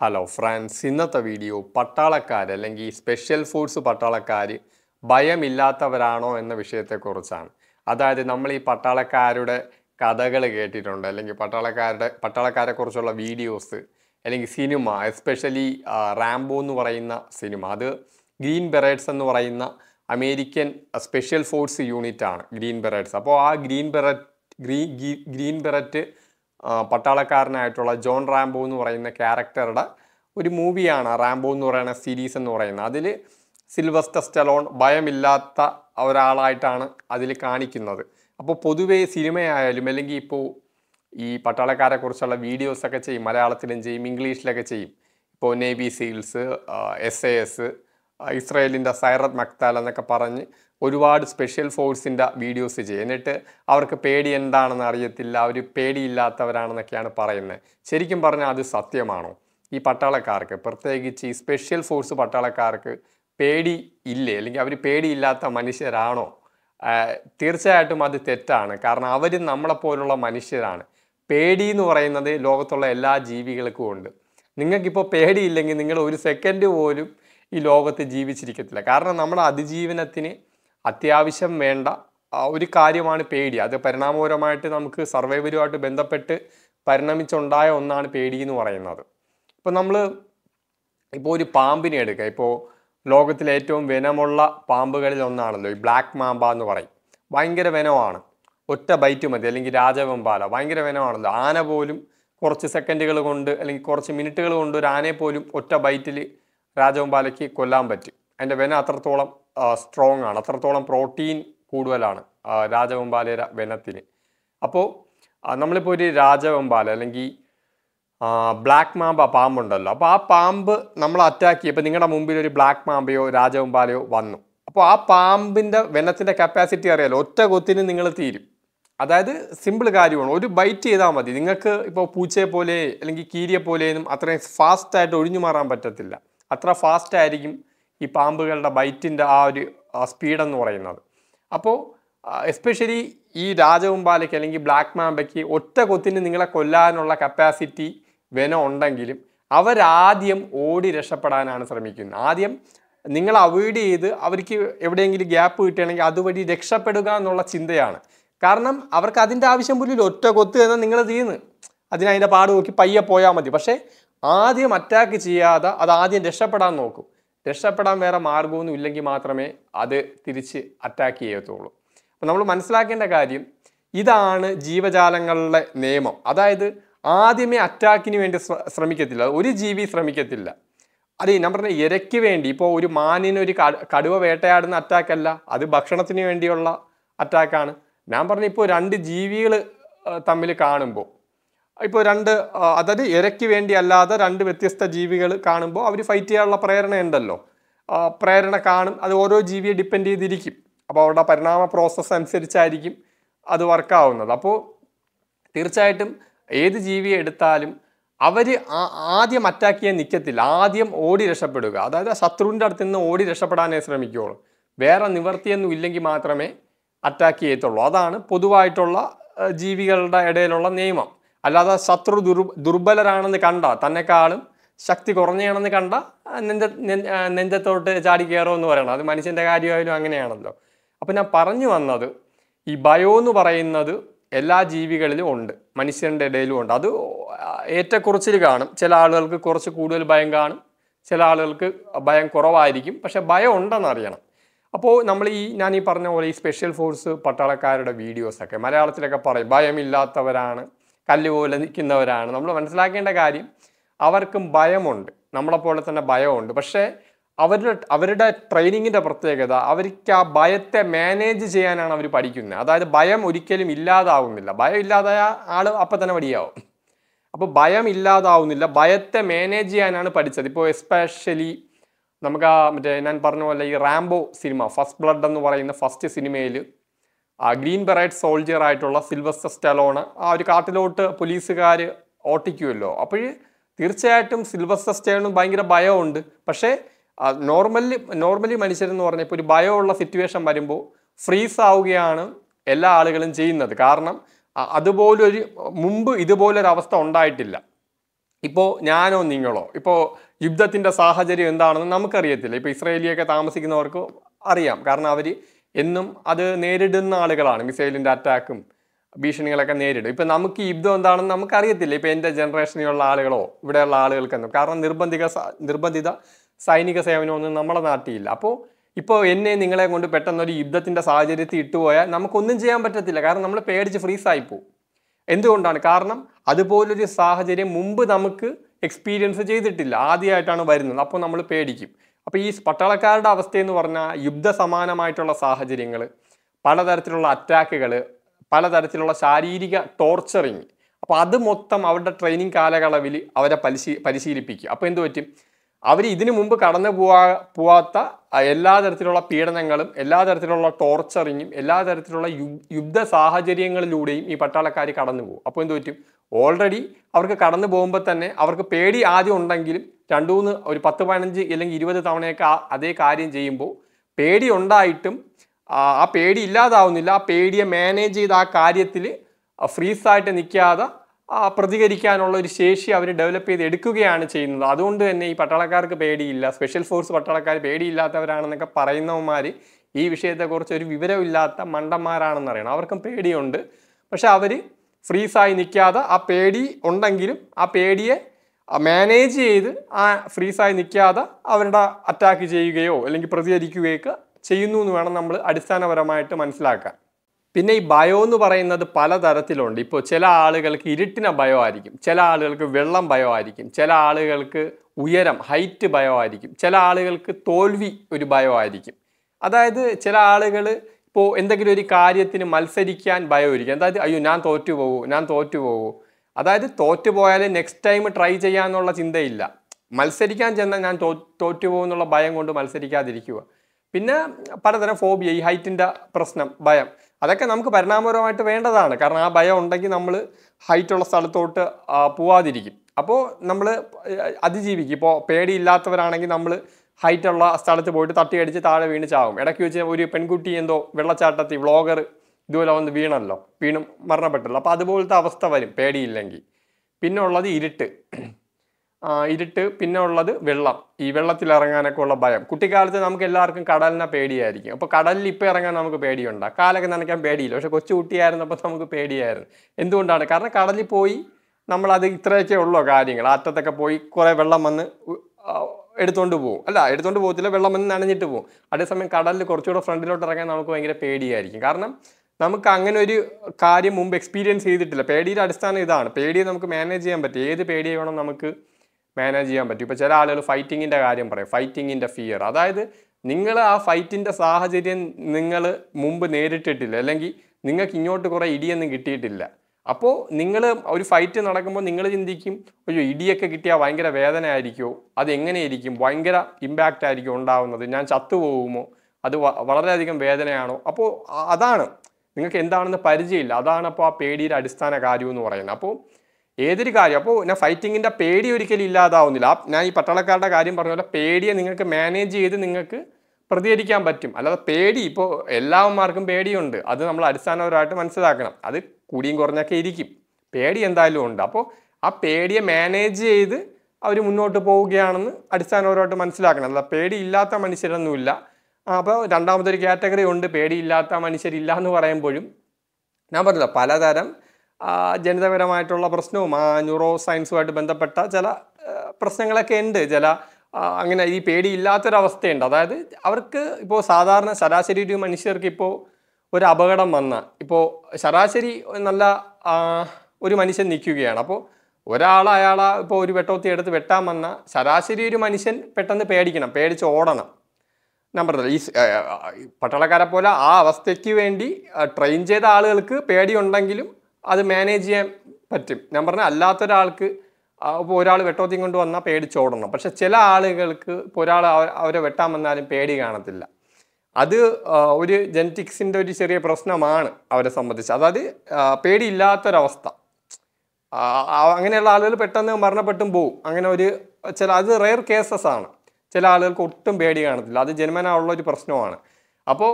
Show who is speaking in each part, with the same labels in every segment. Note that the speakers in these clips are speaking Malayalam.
Speaker 1: ഹലോ ഫ്രണ്ട്സ് ഇന്നത്തെ വീഡിയോ പട്ടാളക്കാർ അല്ലെങ്കിൽ സ്പെഷ്യൽ ഫോഴ്സ് പട്ടാളക്കാർ ഭയമില്ലാത്തവരാണോ എന്ന വിഷയത്തെക്കുറിച്ചാണ് അതായത് നമ്മൾ ഈ പട്ടാളക്കാരുടെ കഥകൾ കേട്ടിട്ടുണ്ട് അല്ലെങ്കിൽ പട്ടാളക്കാരുടെ പട്ടാളക്കാരെക്കുറിച്ചുള്ള വീഡിയോസ് അല്ലെങ്കിൽ സിനിമ എസ്പെഷ്യലി റാംബോ എന്ന് പറയുന്ന സിനിമ അത് ഗ്രീൻ ബെറേഡ്സ് എന്ന് പറയുന്ന അമേരിക്കൻ സ്പെഷ്യൽ ഫോഴ്സ് യൂണിറ്റാണ് ഗ്രീൻ ബെറേഡ്സ് അപ്പോൾ ആ Green Beret Green Green Beret പട്ടാളക്കാരനായിട്ടുള്ള ജോൺ റാംബോ എന്ന് പറയുന്ന ക്യാരക്ടറുടെ ഒരു മൂവിയാണ് റാംബോ എന്ന് പറയുന്ന സീരീസ് എന്ന് പറയുന്നത് അതിൽ സിൽവസ്റ്റർ സ്റ്റലോൺ ഭയമില്ലാത്ത ഒരാളായിട്ടാണ് അതിൽ കാണിക്കുന്നത് അപ്പോൾ പൊതുവേ സിനിമയായാലും അല്ലെങ്കിൽ ഇപ്പോൾ ഈ പട്ടാളക്കാരെക്കുറിച്ചുള്ള വീഡിയോസൊക്കെ ചെയ്യും മലയാളത്തിലും ചെയ്യും ഇംഗ്ലീഷിലൊക്കെ ചെയ്യും ഇപ്പോൾ Navy SEALs S A S ഇസ്രയേലിൻ്റെ സൈറത് മക്താൽ എന്നൊക്കെ പറഞ്ഞ് ഒരുപാട് സ്പെഷ്യൽ ഫോഴ്സിൻ്റെ വീഡിയോസ് ചെയ്യും എന്നിട്ട് അവർക്ക് പേടി എന്താണെന്ന് അറിയത്തില്ല അവർ പേടിയില്ലാത്തവരാണെന്നൊക്കെയാണ് പറയുന്നത് ശരിക്കും പറഞ്ഞാൽ അത് സത്യമാണോ ഈ പട്ടാളക്കാർക്ക് പ്രത്യേകിച്ച് ഈ സ്പെഷ്യൽ ഫോഴ്സ് പട്ടാളക്കാർക്ക് പേടി ഇല്ലേ അല്ലെങ്കിൽ അവർ പേടിയില്ലാത്ത മനുഷ്യരാണോ തീർച്ചയായിട്ടും അത് തെറ്റാണ് കാരണം അവർ നമ്മളെപ്പോലുള്ള മനുഷ്യരാണ് പേടി എന്ന് പറയുന്നത് ലോകത്തുള്ള എല്ലാ ജീവികൾക്കും ഉണ്ട് നിങ്ങൾക്കിപ്പോൾ പേടിയില്ലെങ്കിൽ നിങ്ങൾ ഒരു സെക്കൻഡ് പോലും ഈ ലോകത്ത് ജീവിച്ചിരിക്കത്തില്ല കാരണം നമ്മുടെ അതിജീവനത്തിന് അത്യാവശ്യം വേണ്ട ഒരു കാര്യമാണ് പേടി അത് പരിണാമപരമായിട്ട് നമുക്ക് സർവൈവലുമായിട്ട് ബന്ധപ്പെട്ട് പരിണമിച്ചുണ്ടായ ഒന്നാണ് പേടി എന്ന് പറയുന്നത് ഇപ്പോൾ നമ്മൾ ഇപ്പോൾ ഒരു പാമ്പിനെ എടുക്കുക ഇപ്പോൾ ലോകത്തിലെ ഏറ്റവും വെനമുള്ള പാമ്പുകളിൽ ഒന്നാണല്ലോ ഈ ബ്ലാക്ക് മാമ്പ എന്ന് പറയും ഭയങ്കര വെനമാണ് ഒറ്റ ബൈറ്റ് മതി അല്ലെങ്കിൽ രാജവെമ്പാല ഭയങ്കര വെനമാണല്ലോ ആന പോലും കുറച്ച് സെക്കൻഡുകൾ കൊണ്ട് അല്ലെങ്കിൽ കുറച്ച് മിനിറ്റുകൾ കൊണ്ട് ഒരു ആനയെ പോലും ഒറ്റ ബൈറ്റിൽ രാജവമ്പാലയ്ക്ക് കൊല്ലാൻ പറ്റി അതിൻ്റെ വെന അത്രത്തോളം സ്ട്രോങ് ആണ് അത്രത്തോളം പ്രോട്ടീൻ കൂടുതലാണ് രാജവെമ്പാലയുടെ വെനത്തിന് അപ്പോൾ നമ്മളിപ്പോൾ ഒരു രാജവെമ്പാല അല്ലെങ്കിൽ ബ്ലാക്ക് ആ പാമ്പുണ്ടല്ലോ അപ്പോൾ ആ പാമ്പ് നമ്മൾ അറ്റാക്ക് ചെയ്യും നിങ്ങളുടെ മുമ്പിൽ ഒരു ബ്ലാക്ക് മാമ്പയോ രാജവെമ്പാലയോ വന്നു അപ്പോൾ ആ പാമ്പിൻ്റെ വെനത്തിൻ്റെ കപ്പാസിറ്റി അറിയാലോ ഒറ്റ കൊത്തിന് നിങ്ങൾ തീരും അതായത് സിമ്പിൾ കാര്യമാണ് ഒരു ബൈറ്റ് ചെയ്താൽ മതി നിങ്ങൾക്ക് ഇപ്പോൾ പൂച്ചയെ പോലെ അല്ലെങ്കിൽ കീരിയെ പോലെയൊന്നും അത്രയും ഫാസ്റ്റായിട്ട് ഒഴിഞ്ഞു മാറാൻ പറ്റത്തില്ല അത്ര ഫാസ്റ്റ് ആയിരിക്കും ഈ പാമ്പുകളുടെ ബൈറ്റിൻ്റെ ആ ഒരു സ്പീഡെന്ന് പറയുന്നത് അപ്പോൾ എസ്പെഷ്യലി ഈ രാജകുമ്പാലയ്ക്ക് അല്ലെങ്കിൽ ബ്ലാക്ക് മാമ്പയ്ക്ക് ഒറ്റ കൊത്തിന് നിങ്ങളെ കൊല്ലാനുള്ള കപ്പാസിറ്റി വെനം ഉണ്ടെങ്കിലും അവരാദ്യം ഓടി രക്ഷപ്പെടാനാണ് ശ്രമിക്കുന്നത് ആദ്യം നിങ്ങൾ അവോയ്ഡ് ചെയ്ത് അവർക്ക് എവിടെയെങ്കിലും ഗ്യാപ്പ് കിട്ടുകയാണെങ്കിൽ അതുവഴി രക്ഷപ്പെടുക എന്നുള്ള ചിന്തയാണ് കാരണം അവർക്ക് അതിൻ്റെ ആവശ്യം പോലും ഒറ്റ കൊത്ത് എന്ന് നിങ്ങൾ ചെയ്യുന്നത് അതിനതിൻ്റെ പാട് നോക്കി പയ്യെ പോയാൽ മതി പക്ഷേ ആദ്യം അറ്റാക്ക് ചെയ്യാതെ അത് ആദ്യം രക്ഷപ്പെടാൻ നോക്കും രക്ഷപ്പെടാൻ വേറെ മാർഗമൊന്നും ഇല്ലെങ്കിൽ മാത്രമേ അത് തിരിച്ച് അറ്റാക്ക് ചെയ്യത്തുള്ളൂ അപ്പം നമ്മൾ മനസ്സിലാക്കേണ്ട കാര്യം ഇതാണ് ജീവജാലങ്ങളുടെ നിയമം അതായത് ആദ്യമേ അറ്റാക്കിന് വേണ്ടി ശ്രമിക്കത്തില്ല ഒരു ജീവി ശ്രമിക്കത്തില്ല അത് ഞാൻ പറഞ്ഞ ഇരയ്ക്ക് വേണ്ടി ഇപ്പോൾ ഒരു മാനിന് ഒരു കടുവ വേട്ടയാടുന്ന അറ്റാക്കല്ല അത് ഭക്ഷണത്തിന് വേണ്ടിയുള്ള അറ്റാക്കാണ് ഞാൻ പറഞ്ഞ ഇപ്പോൾ രണ്ട് ജീവികൾ തമ്മിൽ കാണുമ്പോൾ ഇപ്പോൾ രണ്ട് അതായത് ഇരയ്ക്ക് വേണ്ടി അല്ലാതെ രണ്ട് വ്യത്യസ്ത ജീവികൾ കാണുമ്പോൾ അവർ ഫൈറ്റ് ചെയ്യാനുള്ള പ്രേരണയുണ്ടല്ലോ പ്രേരണ കാണും അത് ഓരോ ജീവിയെ ഡിപ്പെൻഡ് ചെയ്തിരിക്കും അപ്പോൾ അവരുടെ പരിണാമ പ്രോസസ്സ് അനുസരിച്ചായിരിക്കും അത് വർക്കാവുന്നത് അപ്പോൾ തീർച്ചയായിട്ടും ഏത് ജീവിയെ എടുത്താലും അവർ ആദ്യം അറ്റാക്ക് ചെയ്യാൻ നിൽക്കത്തില്ല ആദ്യം ഓടി രക്ഷപ്പെടുക അതായത് ശത്രുവിൻ്റെ അടുത്ത് നിന്ന് ഓടി രക്ഷപ്പെടാനേ ശ്രമിക്കുകയുള്ളൂ വേറെ നിവർത്തിയൊന്നും ഇല്ലെങ്കിൽ മാത്രമേ അറ്റാക്ക് ചെയ്യത്തുള്ളൂ അതാണ് പൊതുവായിട്ടുള്ള ജീവികളുടെ ഇടയിലുള്ള നിയമം അല്ലാതെ ശത്രു ദുർ ദുർബലരാണെന്ന് കണ്ട തന്നെക്കാളും ശക്തി കുറഞ്ഞാണെന്ന് കണ്ട നെഞ്ച നെഞ്ചത്തോട്ട് ചാടി കയറുമെന്ന് പറയണം അത് മനുഷ്യൻ്റെ കാര്യമായാലും അങ്ങനെയാണല്ലോ അപ്പം ഞാൻ പറഞ്ഞു വന്നത് ഈ ബയോ എന്ന് പറയുന്നത് എല്ലാ ജീവികളിലും ഉണ്ട് മനുഷ്യൻ്റെ ഇടയിലും ഉണ്ട് അത് ഏറ്റക്കുറച്ചിൽ കാണും ചില ആളുകൾക്ക് കുറച്ച് കൂടുതൽ ഭയം കാണും ചില ആളുകൾക്ക് ഭയം കുറവായിരിക്കും പക്ഷേ ഭയം ഉണ്ടെന്ന് അറിയണം അപ്പോൾ നമ്മൾ ഈ ഞാൻ ഈ പറഞ്ഞ പോലെ ഈ സ്പെഷ്യൽ ഫോഴ്സ് പട്ടാളക്കാരുടെ വീഡിയോസൊക്കെ മലയാളത്തിലൊക്കെ പറയും ഭയമില്ലാത്തവരാണ് കല്ല് പോലെ നിൽക്കുന്നവരാണ് നമ്മൾ മനസ്സിലാക്കേണ്ട കാര്യം അവർക്കും ഭയമുണ്ട് നമ്മളെപ്പോലെ തന്നെ ഭയമുണ്ട് പക്ഷേ അവരുടെ അവരുടെ ട്രെയിനിങ്ങിൻ്റെ പ്രത്യേകത അവർക്ക് ആ ഭയത്തെ മാനേജ് ചെയ്യാനാണ് അവർ പഠിക്കുന്നത് അതായത് ഭയം ഒരിക്കലും ഇല്ലാതാവുന്നില്ല ഭയം ഇല്ലാതായ ആൾ അപ്പം തന്നെ മടിയാവും അപ്പോൾ ഭയം ഇല്ലാതാവുന്നില്ല ഭയത്തെ മാനേജ് ചെയ്യാനാണ് പഠിച്ചത് ഇപ്പോൾ എസ്പെഷ്യലി നമുക്ക് ആ മറ്റേ ഞാൻ പറഞ്ഞ പോലെ ഈ റാംബോ സിനിമ ഫസ്റ്റ് ബ്ലഡ് എന്ന് പറയുന്ന ഫസ്റ്റ് സിനിമയിൽ ഗ്രീൻ ബെറൈറ്റ് സോൾജിയർ ആയിട്ടുള്ള സിൽവസ്റ്റർ സ്റ്റലോണ് ആ ഒരു കാട്ടിലോട്ട് പോലീസുകാർ ഓട്ടിക്കുമല്ലോ അപ്പോൾ തീർച്ചയായിട്ടും സിൽവസ്റ്റർ സ്റ്റേണും ഭയങ്കര ഭയമുണ്ട് പക്ഷേ നോർമലി നോർമലി മനുഷ്യരെന്ന് പറഞ്ഞാൽ ഇപ്പോൾ ഒരു ഭയമുള്ള സിറ്റുവേഷൻ വരുമ്പോൾ ഫ്രീസ് ആവുകയാണ് എല്ലാ ആളുകളും ചെയ്യുന്നത് കാരണം അതുപോലൊരു മുമ്പ് ഇതുപോലൊരു അവസ്ഥ ഉണ്ടായിട്ടില്ല ഇപ്പോൾ ഞാനോ നിങ്ങളോ ഇപ്പോൾ യുദ്ധത്തിൻ്റെ സാഹചര്യം എന്താണെന്ന് നമുക്കറിയത്തില്ല ഇപ്പോൾ ഇസ്രയേലിയൊക്കെ താമസിക്കുന്നവർക്ക് അറിയാം കാരണം അവർ എന്നും അത് നേരിടുന്ന ആളുകളാണ് മിസൈലിൻ്റെ അറ്റാക്കും ഭീഷണികളൊക്കെ നേരിടും ഇപ്പം നമുക്ക് യുദ്ധം എന്താണെന്ന് നമുക്കറിയത്തില്ല ഇപ്പം എൻ്റെ ജനറേഷനിലുള്ള ആളുകളോ ഇവിടെയുള്ള ആളുകൾക്കെന്നും കാരണം നിർബന്ധിക നിർബന്ധിത സൈനിക സേവനമൊന്നും നമ്മുടെ നാട്ടിയില്ല അപ്പോൾ ഇപ്പോൾ എന്നെ നിങ്ങളെ കൊണ്ട് പെട്ടെന്നൊരു യുദ്ധത്തിൻ്റെ സാഹചര്യത്തിൽ ഇട്ടുപോയാൽ നമുക്കൊന്നും ചെയ്യാൻ പറ്റത്തില്ല കാരണം നമ്മൾ പേടിച്ച് ഫ്രീസായി പോകും എന്തുകൊണ്ടാണ് കാരണം അതുപോലൊരു സാഹചര്യം മുമ്പ് നമുക്ക് എക്സ്പീരിയൻസ് ചെയ്തിട്ടില്ല ആദ്യമായിട്ടാണ് വരുന്നത് അപ്പോൾ നമ്മൾ പേടിക്കും അപ്പോൾ ഈ പട്ടാളക്കാരുടെ അവസ്ഥയെന്ന് പറഞ്ഞാൽ യുദ്ധ സമാനമായിട്ടുള്ള സാഹചര്യങ്ങൾ പലതരത്തിലുള്ള അറ്റാക്കുകൾ പലതരത്തിലുള്ള ശാരീരിക ടോർച്ചറിങ് അപ്പോൾ അത് മൊത്തം അവരുടെ ട്രെയിനിങ് കാലയളവിൽ അവരെ പരിശീ പരിശീലിപ്പിക്കുക അപ്പോൾ എന്ത് പറ്റും അവർ ഇതിനു മുമ്പ് കടന്നു പോവാ പോവാത്ത എല്ലാ തരത്തിലുള്ള പീഡനങ്ങളും എല്ലാ തരത്തിലുള്ള ടോർച്ചറിങ്ങും എല്ലാ തരത്തിലുള്ള യുദ്ധ സാഹചര്യങ്ങളിലൂടെയും ഈ പട്ടാളക്കാർ കടന്നു പോകും അപ്പോൾ എന്ത് പറ്റും ഓൾറെഡി അവർക്ക് കടന്നു പോകുമ്പോൾ തന്നെ അവർക്ക് പേടി ആദ്യം ഉണ്ടെങ്കിലും രണ്ടു മൂന്ന് ഒരു പത്ത് പതിനഞ്ച് അല്ലെങ്കിൽ ഇരുപത് തവണയൊക്കെ അതേ കാര്യം ചെയ്യുമ്പോൾ പേടി ഉണ്ടായിട്ടും ആ പേടി ഇല്ലാതാവുന്നില്ല ആ പേടിയെ മാനേജ് ചെയ്ത് ആ കാര്യത്തിൽ ഫ്രീസായിട്ട് നിൽക്കാതെ പ്രതികരിക്കാനുള്ള ഒരു ശേഷി അവർ ഡെവലപ്പ് ചെയ്ത് എടുക്കുകയാണ് ചെയ്യുന്നത് അതുകൊണ്ട് തന്നെ ഈ പട്ടാളക്കാർക്ക് പേടിയില്ല സ്പെഷ്യൽ ഫോഴ്സ് പട്ടാളക്കാർ പേടിയില്ലാത്തവരാണെന്നൊക്കെ പറയുന്നവന്മാർ ഈ വിഷയത്തെക്കുറിച്ച് ഒരു വിവരമില്ലാത്ത മണ്ടന്മാരാണെന്ന് അറിയണം അവർക്കും പേടിയുണ്ട് പക്ഷെ അവർ ഫ്രീസായി നിൽക്കാതെ ആ പേടി ഉണ്ടെങ്കിലും ആ പേടിയെ മാനേജ് ചെയ്ത് ആ ഫ്രീസായി നിൽക്കാതെ അവരുടെ അറ്റാക്ക് ചെയ്യുകയോ അല്ലെങ്കിൽ പ്രതികരിക്കുകയൊക്കെ ചെയ്യുന്നു എന്ന് വേണം നമ്മൾ അടിസ്ഥാനപരമായിട്ട് മനസ്സിലാക്കാൻ പിന്നെ ഈ ഭയം എന്ന് പറയുന്നത് പലതരത്തിലുണ്ട് ഇപ്പോൾ ചില ആളുകൾക്ക് ഇരുട്ടിന ഭയമായിരിക്കും ചില ആളുകൾക്ക് വെള്ളം ഭയമായിരിക്കും ചില ആളുകൾക്ക് ഉയരം ഹൈറ്റ് ഭയമായിരിക്കും ചില ആളുകൾക്ക് തോൽവി ഒരു ഭയമായിരിക്കും അതായത് ചില ആളുകൾ ഇപ്പോൾ എന്തെങ്കിലും ഒരു കാര്യത്തിന് മത്സരിക്കാൻ ഭയമായിരിക്കും അതായത് അയ്യോ ഞാൻ തോറ്റു പോകൂ ഞാൻ തോറ്റു പോകൂ അതായത് തോറ്റു പോയാൽ നെക്സ്റ്റ് ടൈം ട്രൈ ചെയ്യാമെന്നുള്ള ചിന്തയില്ല മത്സരിക്കാൻ ചെന്നാൽ ഞാൻ തോ തോറ്റു പോകുമെന്നുള്ള ഭയം കൊണ്ട് മത്സരിക്കാതിരിക്കുക പിന്നെ പലതരം ഫോബിയ ഈ ഹൈറ്റിൻ്റെ പ്രശ്നം ഭയം അതൊക്കെ നമുക്ക് പരിണാമപരമായിട്ട് വേണ്ടതാണ് കാരണം ആ ഭയം ഉണ്ടെങ്കിൽ നമ്മൾ ഹൈറ്റുള്ള സ്ഥലത്തോട്ട് പോവാതിരിക്കും അപ്പോൾ നമ്മൾ അതിജീവിക്കും ഇപ്പോൾ പേടിയില്ലാത്തവരാണെങ്കിൽ നമ്മൾ ഹൈറ്റുള്ള സ്ഥലത്ത് പോയിട്ട് തട്ടിയടിച്ച് താഴെ വീണ് ചാവും ഇടയ്ക്ക് വെച്ച് ഒരു പെൺകുട്ടി എന്തോ വെള്ളച്ചാട്ടത്തി വ്ളോഗർ ഇതുപോലെ വന്ന് വീണല്ലോ വീണും മരണപ്പെട്ടല്ലോ അപ്പോൾ അതുപോലത്തെ അവസ്ഥ വരും പേടിയില്ലെങ്കിൽ പിന്നെ ഉള്ളത് ഇരുട്ട് ഇരുട്ട് പിന്നെ ഉള്ളത് വെള്ളം ഈ വെള്ളത്തിൽ ഇറങ്ങാനൊക്കെ ഉള്ള ഭയം കുട്ടിക്കാലത്ത് നമുക്ക് എല്ലാവർക്കും കടലിനെ പേടിയായിരിക്കും അപ്പോൾ കടലിൽ ഇപ്പോൾ ഇറങ്ങാൻ നമുക്ക് പേടിയുണ്ട് കാലൊക്കെ നനയ്ക്കാൻ പേടിയില്ല പക്ഷെ കൊച്ചു കുട്ടിയായിരുന്നപ്പോൾ നമുക്ക് പേടിയായിരുന്നു എന്തുകൊണ്ടാണ് കാരണം കടലിൽ പോയി നമ്മളത് ഇത്രയൊക്കെ ഉള്ളോ കാര്യങ്ങൾ അറ്റത്തൊക്കെ പോയി കുറേ വെള്ളം വന്ന് എടുത്തുകൊണ്ട് പോകും അല്ല എടുത്തുകൊണ്ട് പോകത്തില്ല വെള്ളം വന്ന് നനഞ്ഞിട്ട് പോകും അതേസമയം കടലിൽ കുറച്ചുകൂടെ ഫ്രണ്ടിലോട്ട് ഇറങ്ങാൻ നമുക്ക് ഭയങ്കര പേടിയായിരിക്കും കാരണം നമുക്ക് അങ്ങനെ ഒരു കാര്യം മുമ്പ് എക്സ്പീരിയൻസ് ചെയ്തിട്ടില്ല പേടിയുടെ അടിസ്ഥാനം ഇതാണ് പേടിയെ നമുക്ക് മാനേജ് ചെയ്യാൻ പറ്റും ഏത് പേടിയെ വേണം നമുക്ക് മാനേജ് ചെയ്യാൻ പറ്റും ഇപ്പോൾ ചില ആളുകൾ ഫൈറ്റിങ്ങിൻ്റെ കാര്യം പറയും ഫൈറ്റിങ്ങിൻ്റെ ഫിയർ അതായത് നിങ്ങൾ ആ ഫൈറ്റിൻ്റെ സാഹചര്യം നിങ്ങൾ മുമ്പ് നേരിട്ടിട്ടില്ല അല്ലെങ്കിൽ നിങ്ങൾക്ക് ഇങ്ങോട്ട് കുറേ ഇടിയൊന്നും കിട്ടിയിട്ടില്ല അപ്പോൾ നിങ്ങൾ ഒരു ഫൈറ്റ് നടക്കുമ്പോൾ നിങ്ങൾ ചിന്തിക്കും ഒരു ഇടിയൊക്കെ കിട്ടിയാൽ ഭയങ്കര വേദന ആയിരിക്കുമോ അത് എങ്ങനെയായിരിക്കും ഭയങ്കര ഇമ്പാക്റ്റ് ആയിരിക്കും ഉണ്ടാവുന്നത് ഞാൻ ചത്തുപോകുമോ അത് വളരെയധികം വേദനയാണോ അപ്പോൾ അതാണ് നിങ്ങൾക്ക് എന്താണെന്ന് പരിചയമില്ല അതാണ് അപ്പോൾ ആ പേടിയുടെ അടിസ്ഥാന കാര്യം എന്ന് പറയുന്നത് അപ്പോൾ ഏതൊരു കാര്യം അപ്പോൾ ഞാൻ ഫൈറ്റിങ്ങിൻ്റെ പേടി ഒരിക്കലും ഇല്ലാതാവുന്നില്ല ഞാൻ ഈ പട്ടാളക്കാരുടെ കാര്യം പറഞ്ഞ പോലെ പേടിയെ നിങ്ങൾക്ക് മാനേജ് ചെയ്ത് നിങ്ങൾക്ക് പ്രതികരിക്കാൻ പറ്റും അല്ലാതെ പേടി ഇപ്പോൾ എല്ലാവന്മാർക്കും പേടിയുണ്ട് അത് നമ്മൾ അടിസ്ഥാനപരമായിട്ട് മനസ്സിലാക്കണം അത് കൂടിയും കുറഞ്ഞൊക്കെ ഇരിക്കും പേടി എന്തായാലും ഉണ്ട് അപ്പോൾ ആ പേടിയെ മാനേജ് ചെയ്ത് അവർ മുന്നോട്ട് പോവുകയാണെന്ന് അടിസ്ഥാനപരമായിട്ട് മനസ്സിലാക്കണം അല്ല ഇല്ലാത്ത മനുഷ്യരൊന്നുമില്ല അപ്പോൾ രണ്ടാമതൊരു കാറ്റഗറി ഉണ്ട് പേടിയില്ലാത്ത മനുഷ്യരില്ല എന്ന് പറയുമ്പോഴും ഞാൻ പറഞ്ഞില്ല പലതരം ജനിതപരമായിട്ടുള്ള പ്രശ്നവും ആ ന്യൂറോ സയൻസുമായിട്ട് ബന്ധപ്പെട്ട ചില പ്രശ്നങ്ങളൊക്കെ ഉണ്ട് ചില അങ്ങനെ ഈ പേടിയില്ലാത്തൊരവസ്ഥയുണ്ട് അതായത് അവർക്ക് ഇപ്പോൾ സാധാരണ ശരാശരി ഒരു മനുഷ്യർക്ക് ഇപ്പോൾ ഒരു അപകടം വന്ന ഇപ്പോൾ ശരാശരി നല്ല ഒരു മനുഷ്യൻ നിൽക്കുകയാണ് അപ്പോൾ ഒരാൾ അയാൾ ഇപ്പോൾ ഒരു വെട്ടോത്തി എടുത്ത് വെട്ടാൻ വന്ന ശരാശരി ഒരു മനുഷ്യൻ പെട്ടെന്ന് പേടിക്കണം പേടിച്ച് ഓടണം നമ്പർ ഈ പട്ടാളക്കാരെ പോലെ ആ അവസ്ഥയ്ക്ക് വേണ്ടി ട്രെയിൻ ചെയ്ത ആളുകൾക്ക് പേടിയുണ്ടെങ്കിലും അത് മാനേജ് ചെയ്യാൻ പറ്റും ഞാൻ പറഞ്ഞ അല്ലാത്തൊരാൾക്ക് ഇപ്പോൾ ഒരാൾ വെട്ടോത്തി കൊണ്ട് വന്നാൽ പേടിച്ചോടണം പക്ഷെ ചില ആളുകൾക്ക് ഇപ്പോൾ ഒരാൾ അവരെ വെട്ടാൻ വന്നാലും പേടി കാണത്തില്ല അത് ഒരു ജനറ്റിക്സിൻ്റെ ഒരു ചെറിയ പ്രശ്നമാണ് അവരെ സംബന്ധിച്ച് അതായത് പേടിയില്ലാത്തൊരവസ്ഥ അങ്ങനെയുള്ള ആളുകൾ പെട്ടെന്ന് മരണപ്പെട്ടും പോവും അങ്ങനെ ഒരു ചില അത് റെയർ കേസസ് ആണ് ചില ആളുകൾക്ക് ഒട്ടും പേടി കാണത്തില്ല അത് ജന്മനുള്ള ഒരു പ്രശ്നമാണ് അപ്പോൾ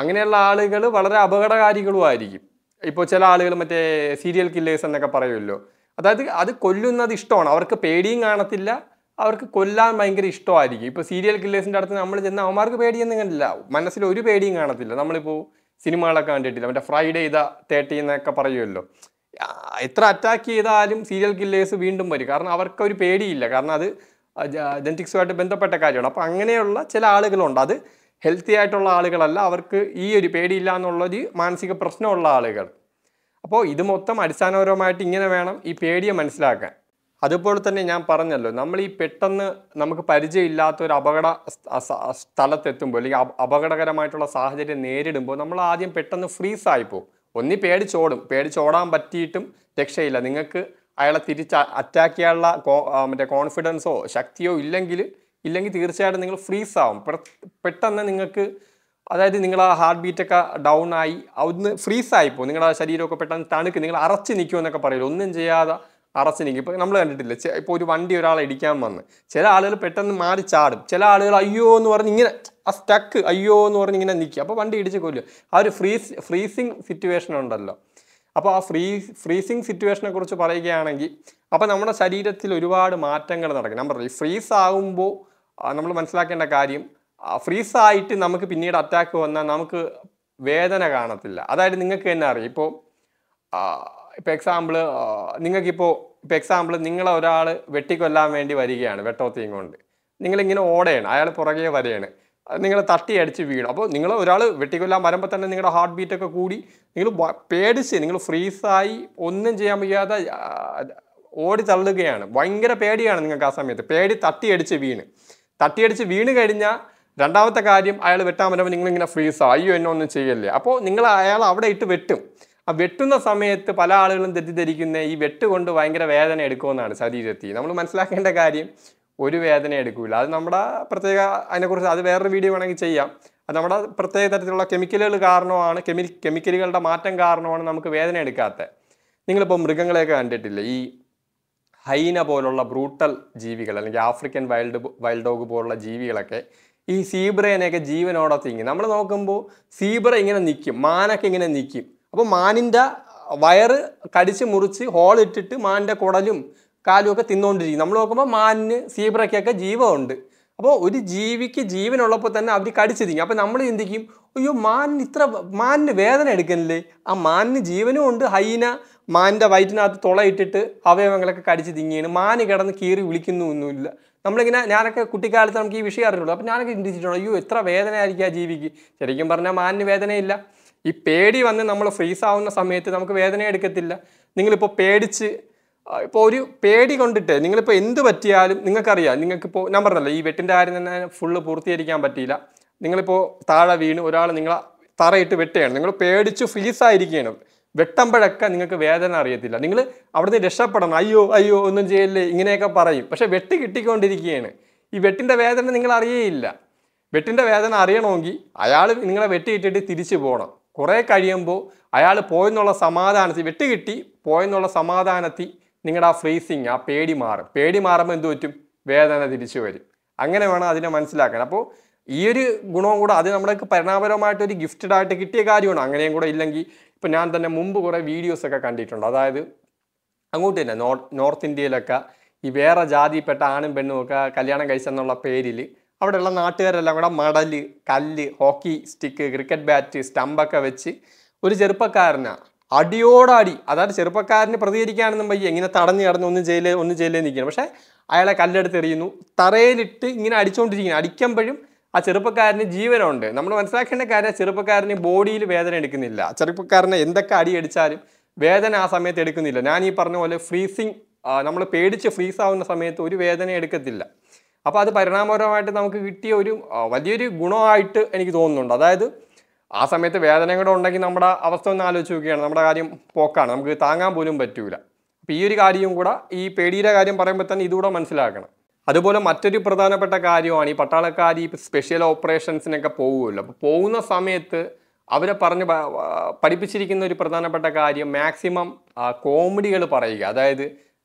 Speaker 1: അങ്ങനെയുള്ള ആളുകൾ വളരെ അപകടകാരികളുമായിരിക്കും ഇപ്പോൾ ചില ആളുകൾ മറ്റേ സീരിയൽ കില്ലേഴ്സ് എന്നൊക്കെ പറയുമല്ലോ അതായത് അത് കൊല്ലുന്നത് ഇഷ്ടമാണ് അവർക്ക് പേടിയും കാണത്തില്ല അവർക്ക് കൊല്ലാൻ ഭയങ്കര ഇഷ്ടമായിരിക്കും ഇപ്പോൾ സീരിയൽ കില്ലേഴ്സിൻ്റെ അടുത്ത് നമ്മൾ ചെന്ന അവന്മാർക്ക് പേടിയൊന്നും കണ്ടില്ല മനസ്സിൽ ഒരു പേടിയും കാണത്തില്ല നമ്മളിപ്പോൾ സിനിമകളൊക്കെ കണ്ടിട്ടില്ല മറ്റേ ഫ്രൈഡേ ഇതാ തേർട്ടി എന്നൊക്കെ പറയുമല്ലോ എത്ര അറ്റാക്ക് ചെയ്താലും സീരിയൽ കില്ലേഴ്സ് വീണ്ടും വരും കാരണം അവർക്ക് ഒരു പേടിയില്ല കാരണം അത് ജനറ്റിക്സുമായിട്ട് ബന്ധപ്പെട്ട കാര്യമാണ് അപ്പോൾ അങ്ങനെയുള്ള ചില ആളുകളുണ്ട് അത് ഹെൽത്തി ആയിട്ടുള്ള ആളുകളല്ല അവർക്ക് ഈ ഒരു പേടിയില്ല എന്നുള്ളൊരു മാനസിക പ്രശ്നമുള്ള ആളുകൾ അപ്പോൾ ഇത് മൊത്തം അടിസ്ഥാനപരമായിട്ട് ഇങ്ങനെ വേണം ഈ പേടിയെ മനസ്സിലാക്കാൻ അതുപോലെ തന്നെ ഞാൻ പറഞ്ഞല്ലോ നമ്മൾ ഈ പെട്ടെന്ന് നമുക്ക് പരിചയമില്ലാത്ത ഒരു അപകട സ്ഥലത്തെത്തുമ്പോൾ അല്ലെങ്കിൽ അപകടകരമായിട്ടുള്ള സാഹചര്യം നേരിടുമ്പോൾ നമ്മൾ ആദ്യം പെട്ടെന്ന് ഫ്രീസ് ആയിപ്പോൾ ഒന്നി പേടിച്ചോടും പേടിച്ചോടാൻ പറ്റിയിട്ടും രക്ഷയില്ല നിങ്ങൾക്ക് അയാളെ തിരിച്ച് അറ്റാക്ക് ചെയ്യാനുള്ള മറ്റേ കോൺഫിഡൻസോ ശക്തിയോ ഇല്ലെങ്കിൽ ഇല്ലെങ്കിൽ തീർച്ചയായിട്ടും നിങ്ങൾ ഫ്രീസ് ആവും പെട്ടെന്ന് നിങ്ങൾക്ക് അതായത് നിങ്ങൾ ആ ഹാർട്ട് ബീറ്റൊക്കെ ഡൗൺ ആയി അവിടുന്ന് ഫ്രീസ് ആയിപ്പോൾ നിങ്ങളുടെ ശരീരമൊക്കെ പെട്ടെന്ന് തണുക്ക് നിങ്ങൾ അറച്ച് നിൽക്കുമോ എന്നൊക്കെ പറയില്ല ഒന്നും ചെയ്യാതെ അറച്ച് നിൽക്കും ഇപ്പോൾ നമ്മൾ കണ്ടിട്ടില്ല ഇപ്പോൾ ഒരു വണ്ടി ഒരാളെ ഇടിക്കാൻ വന്ന് ചില ആളുകൾ പെട്ടെന്ന് മാറി ചാടും ചില ആളുകൾ അയ്യോ എന്ന് പറഞ്ഞ് ഇങ്ങനെ ആ സ്റ്റക്ക് അയ്യോ എന്ന് പറഞ്ഞ് ഇങ്ങനെ നിൽക്കുക അപ്പോൾ വണ്ടി ഇടിച്ച് കൊല്ലും ആ ഒരു ഫ്രീസ് ഫ്രീസിങ് സിറ്റുവേഷൻ ഉണ്ടല്ലോ അപ്പോൾ ആ ഫ്രീ ഫ്രീസിങ് സിറ്റുവേഷനെ കുറിച്ച് പറയുകയാണെങ്കിൽ അപ്പോൾ നമ്മുടെ ശരീരത്തിൽ ഒരുപാട് മാറ്റങ്ങൾ നടക്കും നമ്പർ ഫ്രീസ് ആകുമ്പോൾ നമ്മൾ മനസ്സിലാക്കേണ്ട കാര്യം ഫ്രീസായിട്ട് നമുക്ക് പിന്നീട് അറ്റാക്ക് വന്നാൽ നമുക്ക് വേദന കാണത്തില്ല അതായത് നിങ്ങൾക്ക് തന്നെ അറിയാം ഇപ്പോൾ ഇപ്പോൾ എക്സാമ്പിൾ നിങ്ങൾക്കിപ്പോൾ ഇപ്പോൾ എക്സാമ്പിൾ നിങ്ങളെ ഒരാൾ വെട്ടിക്കൊല്ലാൻ വേണ്ടി വരികയാണ് വെട്ടോത്തീം കൊണ്ട് നിങ്ങളിങ്ങനെ ഓടയാണ് അയാൾ പുറകെ വരെയാണ് നിങ്ങൾ തട്ടി അടിച്ച് വീണു അപ്പോൾ നിങ്ങൾ ഒരാൾ വെട്ടിക്കൊല്ലാൻ വരുമ്പോൾ തന്നെ നിങ്ങളുടെ ഹാർട്ട് ബീറ്റൊക്കെ കൂടി നിങ്ങൾ പേടിച്ച് നിങ്ങൾ ഫ്രീസായി ഒന്നും ചെയ്യാൻ വയ്യാതെ ഓടി തള്ളുകയാണ് ഭയങ്കര പേടിയാണ് നിങ്ങൾക്ക് ആ സമയത്ത് പേടി തട്ടി അടിച്ച് വീണ് തട്ടിയടിച്ച് വീണ് കഴിഞ്ഞാൽ രണ്ടാമത്തെ കാര്യം അയാൾ വെട്ടാൻ വരുമ്പോൾ നിങ്ങളിങ്ങനെ ഫ്രീസോ അയ്യോ എന്നോ ഒന്നും ചെയ്യല്ലേ അപ്പോൾ നിങ്ങൾ അയാൾ അവിടെ ഇട്ട് വെട്ടും ആ വെട്ടുന്ന സമയത്ത് പല ആളുകളും തെറ്റിദ്ധരിക്കുന്ന ഈ വെട്ട് കൊണ്ട് ഭയങ്കര വേദന എടുക്കുമെന്നാണ് ശരീരത്തിൽ നമ്മൾ മനസ്സിലാക്കേണ്ട കാര്യം ഒരു വേദന എടുക്കില്ല അത് നമ്മുടെ പ്രത്യേക അതിനെക്കുറിച്ച് അത് വേറൊരു വീഡിയോ വേണമെങ്കിൽ ചെയ്യാം അത് നമ്മുടെ പ്രത്യേക തരത്തിലുള്ള കെമിക്കലുകൾ കാരണമാണ് കെമി കെമിക്കലുകളുടെ മാറ്റം കാരണമാണ് നമുക്ക് വേദന എടുക്കാത്തത് നിങ്ങളിപ്പോൾ മൃഗങ്ങളെയൊക്കെ കണ്ടിട്ടില്ല ഈ ഹൈന പോലുള്ള ബ്രൂട്ടൽ ജീവികൾ അല്ലെങ്കിൽ ആഫ്രിക്കൻ വൈൽഡ് വൈൽഡ് ഡോഗ് പോലുള്ള ജീവികളൊക്കെ ഈ സീബ്രേനെയൊക്കെ ജീവനോടെ തിങ്ങി നമ്മൾ നോക്കുമ്പോൾ സീബ്ര ഇങ്ങനെ നിൽക്കും മാനൊക്കെ ഇങ്ങനെ നിൽക്കും അപ്പോൾ മാനിൻ്റെ വയറ് കടിച്ച് മുറിച്ച് ഹോളിട്ടിട്ട് മാനിൻ്റെ കുടലും കാലുമൊക്കെ തിന്നുകൊണ്ടിരിക്കും നമ്മൾ നോക്കുമ്പോൾ മാനിന് സീബ്രയ്ക്കൊക്കെ ജീവമുണ്ട് അപ്പോൾ ഒരു ജീവിക്ക് ജീവനുള്ളപ്പോൾ തന്നെ അവർ കടിച്ചിരിക്കും അപ്പോൾ നമ്മൾ ചിന്തിക്കും അയ്യോ മാനിന് ഇത്ര മാനിന് വേദന എടുക്കുന്നില്ലേ ആ മാനിന് ജീവനും ഉണ്ട് ഹൈന മാനിൻ്റെ വയറ്റിനകത്ത് തുളയിട്ടിട്ട് അവയവങ്ങളൊക്കെ കടിച്ച് തിങ്ങിയാണ് മാന് കിടന്ന് കീറി വിളിക്കുന്നു ഒന്നുമില്ല നമ്മളിങ്ങനെ ഞാനൊക്കെ കുട്ടിക്കാലത്ത് നമുക്ക് ഈ വിഷയം അറിയുള്ളൂ അപ്പോൾ ഞാനൊക്കെ ചിന്തിച്ചിട്ടുണ്ട് അയ്യോ എത്ര ആയിരിക്കും ആ ജീവിക്ക് ശരിക്കും പറഞ്ഞാൽ മാനിന് വേദനയില്ല ഈ പേടി വന്ന് നമ്മൾ ഫ്രീസ് ആവുന്ന സമയത്ത് നമുക്ക് വേദന എടുക്കത്തില്ല നിങ്ങളിപ്പോൾ പേടിച്ച് ഇപ്പോൾ ഒരു പേടി കൊണ്ടിട്ട് നിങ്ങളിപ്പോൾ എന്ത് പറ്റിയാലും നിങ്ങൾക്കറിയാം നിങ്ങൾക്കിപ്പോൾ ഞാൻ പറഞ്ഞല്ലോ ഈ വെട്ടിൻ്റെ കാര്യം തന്നെ ഫുള്ള് പൂർത്തീകരിക്കാൻ പറ്റിയില്ല നിങ്ങളിപ്പോൾ താഴെ വീണ് ഒരാൾ നിങ്ങളെ തറയിട്ട് വെട്ടുകയാണ് നിങ്ങൾ പേടിച്ച് ഫ്രീസായിരിക്കുകയാണ് വെട്ടുമ്പോഴൊക്കെ നിങ്ങൾക്ക് വേദന അറിയത്തില്ല നിങ്ങൾ അവിടുന്ന് രക്ഷപ്പെടണം അയ്യോ അയ്യോ ഒന്നും ചെയ്യല്ലേ ഇങ്ങനെയൊക്കെ പറയും പക്ഷേ വെട്ട് കിട്ടിക്കൊണ്ടിരിക്കുകയാണ് ഈ വെട്ടിൻ്റെ വേദന നിങ്ങൾ അറിയേയില്ല വെട്ടിൻ്റെ വേദന അറിയണമെങ്കിൽ അയാൾ നിങ്ങളെ വെട്ടി തിരിച്ചു പോകണം കുറേ കഴിയുമ്പോൾ അയാൾ പോയെന്നുള്ള സമാധാനത്തിൽ വെട്ട് കിട്ടി പോയെന്നുള്ള സമാധാനത്തിൽ നിങ്ങളുടെ ആ ഫ്രീസിങ് ആ പേടി മാറും പേടി മാറുമ്പോൾ എന്ത് പറ്റും വേദന തിരിച്ചു വരും അങ്ങനെ വേണം അതിനെ മനസ്സിലാക്കാൻ അപ്പോൾ ഈ ഒരു ഗുണവും കൂടെ അത് നമ്മൾക്ക് പരിണാമപരമായിട്ട് ഒരു ഗിഫ്റ്റഡ് ആയിട്ട് കിട്ടിയ കാര്യമാണ് അങ്ങനെയും കൂടെ ഇല്ലെങ്കിൽ ഇപ്പം ഞാൻ തന്നെ മുമ്പ് കുറേ വീഡിയോസൊക്കെ കണ്ടിട്ടുണ്ട് അതായത് അങ്ങോട്ട് തന്നെ നോർത്ത് ഇന്ത്യയിലൊക്കെ ഈ വേറെ ജാതിയിൽപ്പെട്ട ആണും പെണ്ണും ഒക്കെ കല്യാണം കഴിച്ചെന്നുള്ള പേരിൽ അവിടെയുള്ള നാട്ടുകാരെല്ലാം കൂടെ മടൽ കല്ല് ഹോക്കി സ്റ്റിക്ക് ക്രിക്കറ്റ് ബാറ്റ് സ്റ്റമ്പൊക്കെ വെച്ച് ഒരു ചെറുപ്പക്കാരനാണ് അടിയോടാടി അതായത് ചെറുപ്പക്കാരന് പ്രതികരിക്കുകയാണെന്നും വയ്യ ഇങ്ങനെ തടഞ്ഞു കടന്ന് ഒന്ന് ജയിലേ ഒന്ന് ജയിലേ നിൽക്കണം പക്ഷേ അയാളെ കല്ലെടുത്ത് എറിയുന്നു തറയിലിട്ട് ഇങ്ങനെ അടിച്ചുകൊണ്ടിരിക്കുന്നു അടിക്കുമ്പോഴും ആ ചെറുപ്പക്കാരന് ജീവനുണ്ട് നമ്മൾ മനസ്സിലാക്കേണ്ട കാര്യം ചെറുപ്പക്കാരന് ബോഡിയിൽ വേദന എടുക്കുന്നില്ല ചെറുപ്പക്കാരനെ എന്തൊക്കെ അടി അടിച്ചാലും വേദന ആ സമയത്ത് എടുക്കുന്നില്ല ഞാൻ ഈ പറഞ്ഞ പോലെ ഫ്രീസിങ് നമ്മൾ പേടിച്ച് ഫ്രീസ് ആവുന്ന സമയത്ത് ഒരു വേദന എടുക്കത്തില്ല അപ്പോൾ അത് പരിണാമപരമായിട്ട് നമുക്ക് കിട്ടിയ ഒരു വലിയൊരു ഗുണമായിട്ട് എനിക്ക് തോന്നുന്നുണ്ട് അതായത് ആ സമയത്ത് വേദന കൂടെ ഉണ്ടെങ്കിൽ നമ്മുടെ അവസ്ഥ ഒന്ന് ആലോചിച്ച് നോക്കുകയാണ് നമ്മുടെ കാര്യം പോക്കാണ് നമുക്ക് താങ്ങാൻ പോലും പറ്റൂല അപ്പോൾ ഈ ഒരു കാര്യവും കൂടെ ഈ പേടിയുടെ കാര്യം പറയുമ്പോൾ തന്നെ ഇതുകൂടെ മനസ്സിലാക്കണം അതുപോലെ മറ്റൊരു പ്രധാനപ്പെട്ട കാര്യമാണ് ഈ പട്ടാളക്കാർ ഈ സ്പെഷ്യൽ ഓപ്പറേഷൻസിനൊക്കെ പോകുമല്ലോ അപ്പോൾ പോകുന്ന സമയത്ത് അവരെ പറഞ്ഞ് പഠിപ്പിച്ചിരിക്കുന്ന ഒരു പ്രധാനപ്പെട്ട കാര്യം മാക്സിമം കോമഡികൾ പറയുക അതായത്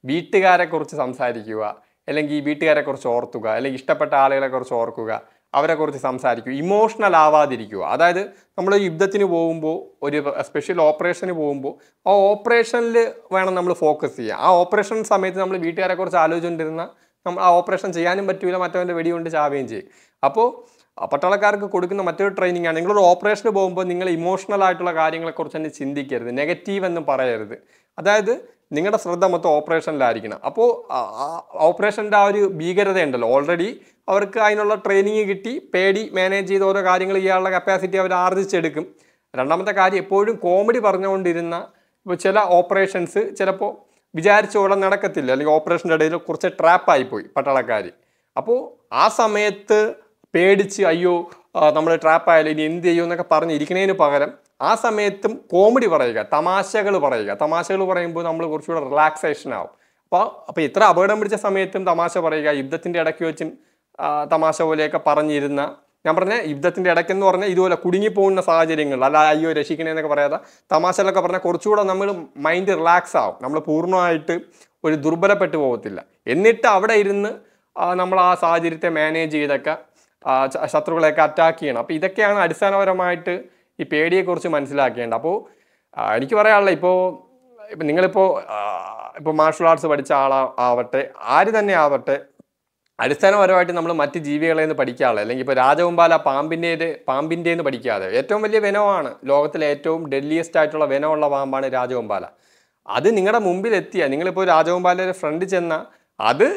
Speaker 1: വീട്ടുകാരെക്കുറിച്ച് സംസാരിക്കുക അല്ലെങ്കിൽ വീട്ടുകാരെക്കുറിച്ച് ഓർത്തുക അല്ലെങ്കിൽ ഇഷ്ടപ്പെട്ട ആളുകളെക്കുറിച്ച് ഓർക്കുക അവരെക്കുറിച്ച് സംസാരിക്കും ഇമോഷണൽ ആവാതിരിക്കുക അതായത് നമ്മൾ യുദ്ധത്തിന് പോകുമ്പോൾ ഒരു സ്പെഷ്യൽ ഓപ്പറേഷന് പോകുമ്പോൾ ആ ഓപ്പറേഷനിൽ വേണം നമ്മൾ ഫോക്കസ് ചെയ്യുക ആ ഓപ്പറേഷൻ സമയത്ത് നമ്മൾ വീട്ടുകാരെക്കുറിച്ച് ആലോചിച്ചുകൊണ്ടിരുന്ന നമ്മൾ ആ ഓപ്പറേഷൻ ചെയ്യാനും പറ്റില്ല മറ്റവൻ്റെ വെടികൊണ്ട് ചാവുകയും ചെയ്യും അപ്പോൾ പട്ടാളക്കാർക്ക് കൊടുക്കുന്ന മറ്റൊരു ട്രെയിനിങ് ആണ് നിങ്ങളൊരു ഓപ്പറേഷന് പോകുമ്പോൾ നിങ്ങൾ ഇമോഷണൽ ആയിട്ടുള്ള കാര്യങ്ങളെക്കുറിച്ച് തന്നെ ചിന്തിക്കരുത് നെഗറ്റീവ് എന്നും പറയരുത് അതായത് നിങ്ങളുടെ ശ്രദ്ധ മൊത്തം ഓപ്പറേഷനിലായിരിക്കണം അപ്പോൾ ഓപ്പറേഷൻ്റെ ആ ഒരു ഉണ്ടല്ലോ ഓൾറെഡി അവർക്ക് അതിനുള്ള ട്രെയിനിങ് കിട്ടി പേടി മാനേജ് ചെയ്ത് ഓരോ കാര്യങ്ങൾ ചെയ്യാനുള്ള കപ്പാസിറ്റി അവർ ആർജിച്ചെടുക്കും രണ്ടാമത്തെ കാര്യം എപ്പോഴും കോമഡി പറഞ്ഞുകൊണ്ടിരുന്ന ഇപ്പോൾ ചില ഓപ്പറേഷൻസ് ചിലപ്പോൾ വിചാരിച്ച ഉടൻ നടക്കത്തില്ല അല്ലെങ്കിൽ ഓപ്പറേഷൻ്റെ ഇടയിൽ കുറച്ച് ട്രാപ്പായിപ്പോയി പട്ടാളക്കാർ അപ്പോൾ ആ സമയത്ത് പേടിച്ച് അയ്യോ നമ്മൾ ട്രാപ്പായാലും ഇനി എന്ത് ചെയ്യുമെന്നൊക്കെ പറഞ്ഞിരിക്കുന്നതിന് പകരം ആ സമയത്തും കോമഡി പറയുക തമാശകൾ പറയുക തമാശകൾ പറയുമ്പോൾ നമ്മൾ കുറച്ചുകൂടെ റിലാക്സേഷൻ ആവും അപ്പോൾ അപ്പോൾ ഇത്ര അപകടം പിടിച്ച സമയത്തും തമാശ പറയുക യുദ്ധത്തിൻ്റെ ഇടയ്ക്ക് വെച്ചും തമാശ പോലെയൊക്കെ പറഞ്ഞിരുന്ന ഞാൻ പറഞ്ഞ യുദ്ധത്തിൻ്റെ ഇടയ്ക്കെന്ന് പറഞ്ഞാൽ ഇതുപോലെ കുടുങ്ങിപ്പോകുന്ന സാഹചര്യങ്ങൾ അല്ല അയ്യോ രക്ഷിക്കണേന്നൊക്കെ പറയാതെ തമാശകളൊക്കെ പറഞ്ഞാൽ കുറച്ചുകൂടെ നമ്മൾ മൈൻഡ് റിലാക്സ് ആവും നമ്മൾ പൂർണ്ണമായിട്ട് ഒരു ദുർബലപ്പെട്ടു പോകത്തില്ല എന്നിട്ട് അവിടെ ഇരുന്ന് നമ്മൾ ആ സാഹചര്യത്തെ മാനേജ് ചെയ്തൊക്കെ ശത്രുക്കളെയൊക്കെ അറ്റാക്ക് ചെയ്യണം അപ്പോൾ ഇതൊക്കെയാണ് അടിസ്ഥാനപരമായിട്ട് ഈ പേടിയെക്കുറിച്ച് മനസ്സിലാക്കേണ്ട അപ്പോൾ എനിക്ക് പറയാനുള്ള ഇപ്പോൾ ഇപ്പം നിങ്ങളിപ്പോൾ ഇപ്പോൾ മാർഷൽ ആർട്സ് പഠിച്ച ആളാ ആവട്ടെ ആര് തന്നെ ആവട്ടെ അടിസ്ഥാനപരമായിട്ട് നമ്മൾ മറ്റ് ജീവികളെ നിന്ന് പഠിക്കാതെ അല്ലെങ്കിൽ ഇപ്പോൾ രാജകുമ്പാല പാമ്പിൻ്റേത് പാമ്പിൻ്റെ നിന്ന് പഠിക്കാതെ ഏറ്റവും വലിയ വനമാണ് ലോകത്തിലെ ഏറ്റവും ഡെല്ലിയസ്റ്റ് ആയിട്ടുള്ള വനമുള്ള പാമ്പാണ് രാജകുമ്പാല അത് നിങ്ങളുടെ മുമ്പിൽ എത്തിയ നിങ്ങളിപ്പോൾ രാജകുമ്പാലയുടെ ഫ്രണ്ട് ചെന്ന അത്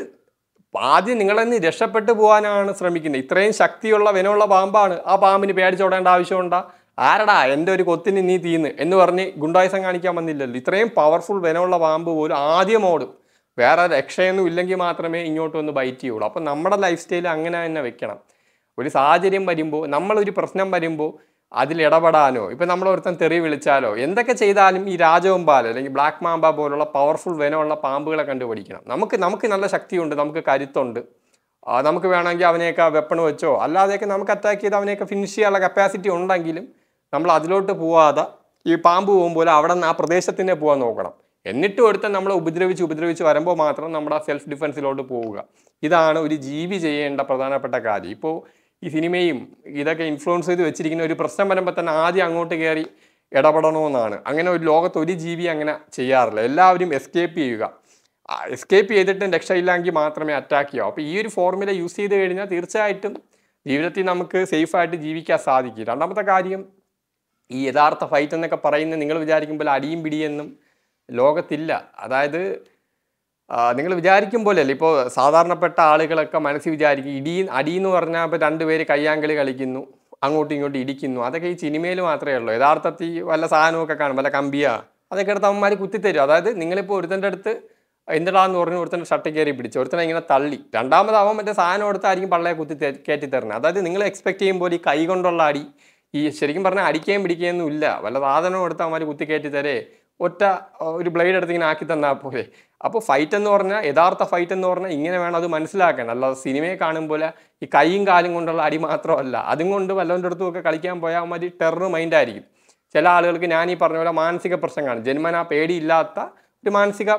Speaker 1: ആദ്യം നിങ്ങളെന്ന് രക്ഷപ്പെട്ടു പോകാനാണ് ശ്രമിക്കുന്നത് ഇത്രയും ശക്തിയുള്ള വനമുള്ള പാമ്പാണ് ആ പാമ്പിന് പേടിച്ചോടേണ്ട ആവശ്യമുണ്ടോ ആരടാ എൻ്റെ ഒരു കൊത്തിന് നീ തീന്ന് എന്ന് പറഞ്ഞ് ഗുണ്ടായുസം കാണിക്കാൻ വന്നില്ലല്ലോ ഇത്രയും പവർഫുൾ വിനമുള്ള പാമ്പ് പോലും ആദ്യം ഓടും വേറെ രക്ഷയൊന്നും ഇല്ലെങ്കിൽ മാത്രമേ ഇങ്ങോട്ട് ഒന്ന് ബൈറ്റ് ചെയ്യുള്ളൂ അപ്പം നമ്മുടെ ലൈഫ് സ്റ്റൈൽ അങ്ങനെ തന്നെ വെക്കണം ഒരു സാഹചര്യം വരുമ്പോൾ നമ്മളൊരു പ്രശ്നം വരുമ്പോൾ അതിൽ ഇപ്പം നമ്മൾ ഒരുത്തൻ തെറി വിളിച്ചാലോ എന്തൊക്കെ ചെയ്താലും ഈ രാജവമ്പാല അല്ലെങ്കിൽ ബ്ലാക്ക് മാമ്പ പോലുള്ള പവർഫുൾ വിനമുള്ള പാമ്പുകളെ കണ്ടുപിടിക്കണം നമുക്ക് നമുക്ക് നല്ല ശക്തിയുണ്ട് നമുക്ക് കരുത്തുണ്ട് നമുക്ക് വേണമെങ്കിൽ അവനെയൊക്കെ വെപ്പൺ വെച്ചോ അല്ലാതെയൊക്കെ നമുക്ക് അറ്റാക്ക് ചെയ്ത് അവനെയൊക്കെ ഫിനിഷ് ചെയ്യാനുള്ള കപ്പാസിറ്റി ഉണ്ടെങ്കിലും നമ്മൾ അതിലോട്ട് പോവാതെ ഈ പാമ്പ് പോകുമ്പോൾ അവിടെ നിന്ന് ആ പ്രദേശത്തിനെ പോകാൻ നോക്കണം എന്നിട്ട് ഒരുത്തം നമ്മളെ ഉപദ്രവിച്ച് ഉപദ്രവിച്ച് വരുമ്പോൾ മാത്രം നമ്മുടെ സെൽഫ് ഡിഫൻസിലോട്ട് പോവുക ഇതാണ് ഒരു ജീവി ചെയ്യേണ്ട പ്രധാനപ്പെട്ട കാര്യം ഇപ്പോൾ ഈ സിനിമയും ഇതൊക്കെ ഇൻഫ്ലുവൻസ് ചെയ്ത് വെച്ചിരിക്കുന്ന ഒരു പ്രശ്നം വരുമ്പോൾ തന്നെ ആദ്യം അങ്ങോട്ട് കയറി ഇടപെടണമെന്നാണ് അങ്ങനെ ഒരു ലോകത്ത് ഒരു ജീവി അങ്ങനെ ചെയ്യാറില്ല എല്ലാവരും എസ്കേപ്പ് ചെയ്യുക എസ്കേപ്പ് ചെയ്തിട്ടും രക്ഷയില്ലെങ്കിൽ മാത്രമേ അറ്റാക്ക് ചെയ്യാവൂ അപ്പോൾ ഈ ഒരു ഫോർമുല യൂസ് ചെയ്ത് കഴിഞ്ഞാൽ തീർച്ചയായിട്ടും ജീവിതത്തിൽ നമുക്ക് സേഫായിട്ട് ജീവിക്കാൻ സാധിക്കും രണ്ടാമത്തെ കാര്യം ഈ യഥാർത്ഥ ഫൈറ്റ് എന്നൊക്കെ പറയുന്നത് നിങ്ങൾ വിചാരിക്കുമ്പോൾ അടിയും പിടിയെന്നും ലോകത്തില്ല അതായത് നിങ്ങൾ വിചാരിക്കും പോലെയല്ല ഇപ്പോൾ സാധാരണപ്പെട്ട ആളുകളൊക്കെ മനസ്സിൽ വിചാരിക്കും ഇടിയും അടിയെന്ന് പറഞ്ഞാൽ ഇപ്പോൾ രണ്ടുപേര് കയ്യാങ്കളി കളിക്കുന്നു അങ്ങോട്ടും ഇങ്ങോട്ടും ഇടിക്കുന്നു അതൊക്കെ ഈ സിനിമയിൽ മാത്രമേ ഉള്ളൂ യഥാർത്ഥത്തിൽ വല്ല സാധനമൊക്കെ കാണും വല്ല കമ്പിയാ അതൊക്കെ എടുത്ത് അവന്മാർ കുത്തിത്തരും അതായത് നിങ്ങളിപ്പോൾ ഒരുത്തൻ്റെ അടുത്ത് എന്തിടാന്ന് പറഞ്ഞു ഒരുത്തൻ്റെ ഷട്ട് കയറി പിടിച്ചു ഒരുത്തനെ ഇങ്ങനെ തള്ളി അവൻ മറ്റേ സാധനം എടുത്തായിരിക്കും പള്ളയെ കുത്തി കയറ്റി അതായത് നിങ്ങൾ എക്സ്പെക്ട് ചെയ്യുമ്പോൾ പോലെ ഈ കൈ കൊണ്ടുള്ള അടി ഈ ശരിക്കും പറഞ്ഞാൽ അടിക്കുകയും പിടിക്കുകയൊന്നും ഇല്ല വല്ല സാധനവും എടുത്താൽ മാതിരി കുത്തിക്കയറ്റി തരേ ഒറ്റ ഒരു ബ്ലേഡ് എടുത്ത് ഇങ്ങനെ ആക്കി തന്നാൽ പോലെ അപ്പോൾ ഫൈറ്റ് എന്ന് പറഞ്ഞാൽ യഥാർത്ഥ ഫൈറ്റ് എന്ന് പറഞ്ഞാൽ ഇങ്ങനെ വേണം അത് മനസ്സിലാക്കണം അല്ല സിനിമയെ കാണുമ്പോൾ ഈ കൈയും കാലും കൊണ്ടുള്ള അടി മാത്രമല്ല അതും കൊണ്ട് വല്ലവൻ്റെ അടുത്തുമൊക്കെ കളിക്കാൻ പോയാൽ മതി ടെറർ മൈൻഡായിരിക്കും ചില ആളുകൾക്ക് ഞാൻ ഈ പറഞ്ഞ പോലെ മാനസിക പ്രശ്നം കാണും ജന്മനാ പേടിയില്ലാത്ത ഒരു മാനസിക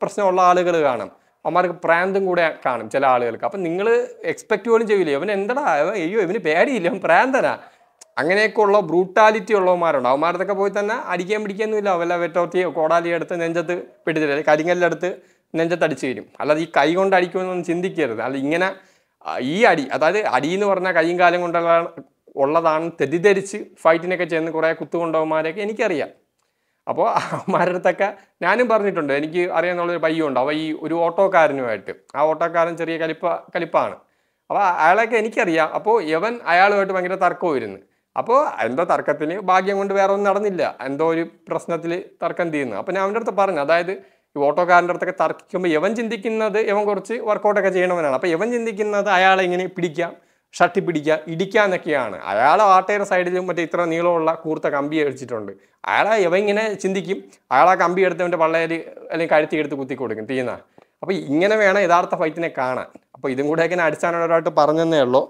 Speaker 1: പ്രശ്നമുള്ള ആളുകൾ കാണും അവന്മാർക്ക് പ്രാന്തും കൂടെ കാണും ചില ആളുകൾക്ക് അപ്പം നിങ്ങൾ എക്സ്പെക്റ്റ് പോലും ചെയ്യില്ലേ ഇവൻ എന്തടാ അയ്യോ ഇവന് പേടിയില്ല ഇവൻ പ്രാന്തനാ അങ്ങനെയൊക്കെ ഉള്ള ബ്രൂട്ടാലിറ്റി ഉള്ളവന്മാരുണ്ട് അവന്മാരത്തൊക്കെ പോയി തന്നെ അടിക്കാൻ പിടിക്കാനൊന്നുമില്ല അവല്ല വെട്ടോത്തി കോടാലി എടുത്ത് നെഞ്ചത്ത് പിടിച്ചിട്ട് കരിങ്കല്ലെടുത്ത് നെഞ്ചത്തടിച്ച് വരും അല്ലാതെ ഈ കൈ കൊണ്ട് അടിക്കുമെന്നൊന്നും ചിന്തിക്കരുത് അല്ല ഇങ്ങനെ ഈ അടി അതായത് അടി എന്ന് പറഞ്ഞാൽ കൈയും കാലം കൊണ്ടുള്ള ഉള്ളതാണ് തെറ്റിദ്ധരിച്ച് ഫൈറ്റിനൊക്കെ ചെന്ന് കുറേ കുത്തുകൊണ്ടവന്മാരെയൊക്കെ എനിക്കറിയാം അപ്പോൾ അവന്മാരുടെ ഞാനും പറഞ്ഞിട്ടുണ്ട് എനിക്ക് അറിയാമെന്നുള്ളൊരു പയ്യുണ്ട് അവ ഈ ഒരു ഓട്ടോക്കാരനുമായിട്ട് ആ ഓട്ടോക്കാരൻ ചെറിയ കലിപ്പ കലിപ്പാണ് അപ്പോൾ അയാളൊക്കെ എനിക്കറിയാം അപ്പോൾ യവൻ അയാളുമായിട്ട് ഭയങ്കര വരുന്നു അപ്പോൾ എന്തോ തർക്കത്തിന് ഭാഗ്യം കൊണ്ട് വേറെ ഒന്നും നടന്നില്ല എന്തോ ഒരു പ്രശ്നത്തിൽ തർക്കം തീരുന്നു അപ്പോൾ ഞാൻ അവൻ്റെ അടുത്ത് പറഞ്ഞു അതായത് ഈ ഓട്ടോക്കാരൻ്റെ അടുത്തൊക്കെ തർക്കിക്കുമ്പോൾ ഇവൻ ചിന്തിക്കുന്നത് ഇവൻ കുറച്ച് വർക്കൗട്ടൊക്കെ ചെയ്യണവനാണ് അപ്പോൾ ഇവൻ ചിന്തിക്കുന്നത് അയാളെ ഇങ്ങനെ പിടിക്കാം ഷട്ടി പിടിക്കുക ഇടിക്കുക എന്നൊക്കെയാണ് അയാൾ ആട്ടയുടെ സൈഡിലും മറ്റേ ഇത്ര നീളമുള്ള കൂർത്ത കമ്പി അടിച്ചിട്ടുണ്ട് അയാളെ ഇവ ഇങ്ങനെ ചിന്തിക്കും അയാൾ കമ്പി കമ്പി എടുത്തവൻ്റെ പള്ളയിൽ അല്ലെങ്കിൽ കഴുത്തി എടുത്ത് കുത്തി കൊടുക്കും തീന അപ്പോൾ ഇങ്ങനെ വേണം യഥാർത്ഥ ഫൈറ്റിനെ കാണാൻ അപ്പോൾ ഇതും കൂടെയൊക്കെ ഞാൻ അടിസ്ഥാനപരമായിട്ട് പറഞ്ഞതന്നേ ഉള്ളൂ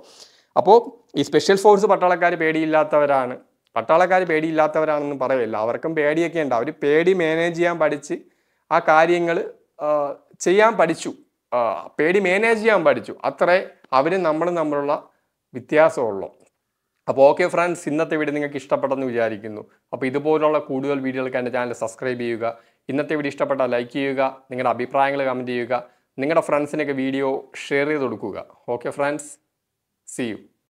Speaker 1: അപ്പോൾ ഈ സ്പെഷ്യൽ ഫോഴ്സ് പട്ടാളക്കാർ പേടിയില്ലാത്തവരാണ് പട്ടാളക്കാർ പേടിയില്ലാത്തവരാണെന്ന് പറയില്ല അവർക്കും പേടിയൊക്കെ ഉണ്ട് അവർ പേടി മാനേജ് ചെയ്യാൻ പഠിച്ച് ആ കാര്യങ്ങൾ ചെയ്യാൻ പഠിച്ചു പേടി മാനേജ് ചെയ്യാൻ പഠിച്ചു അത്രേ അവരും നമ്മളും തമ്മിലുള്ള വ്യത്യാസമുള്ളൂ അപ്പോൾ ഓക്കെ ഫ്രണ്ട്സ് ഇന്നത്തെ വീഡിയോ നിങ്ങൾക്ക് ഇഷ്ടപ്പെട്ടെന്ന് വിചാരിക്കുന്നു അപ്പോൾ ഇതുപോലുള്ള കൂടുതൽ വീഡിയോകൾക്ക് എൻ്റെ ചാനൽ സബ്സ്ക്രൈബ് ചെയ്യുക ഇന്നത്തെ വീഡിയോ ഇഷ്ടപ്പെട്ടാൽ ലൈക്ക് ചെയ്യുക നിങ്ങളുടെ അഭിപ്രായങ്ങൾ കമൻറ്റ് ചെയ്യുക നിങ്ങളുടെ ഫ്രണ്ട്സിനൊക്കെ വീഡിയോ ഷെയർ ചെയ്ത് കൊടുക്കുക ഓക്കെ ഫ്രണ്ട്സ് സി യു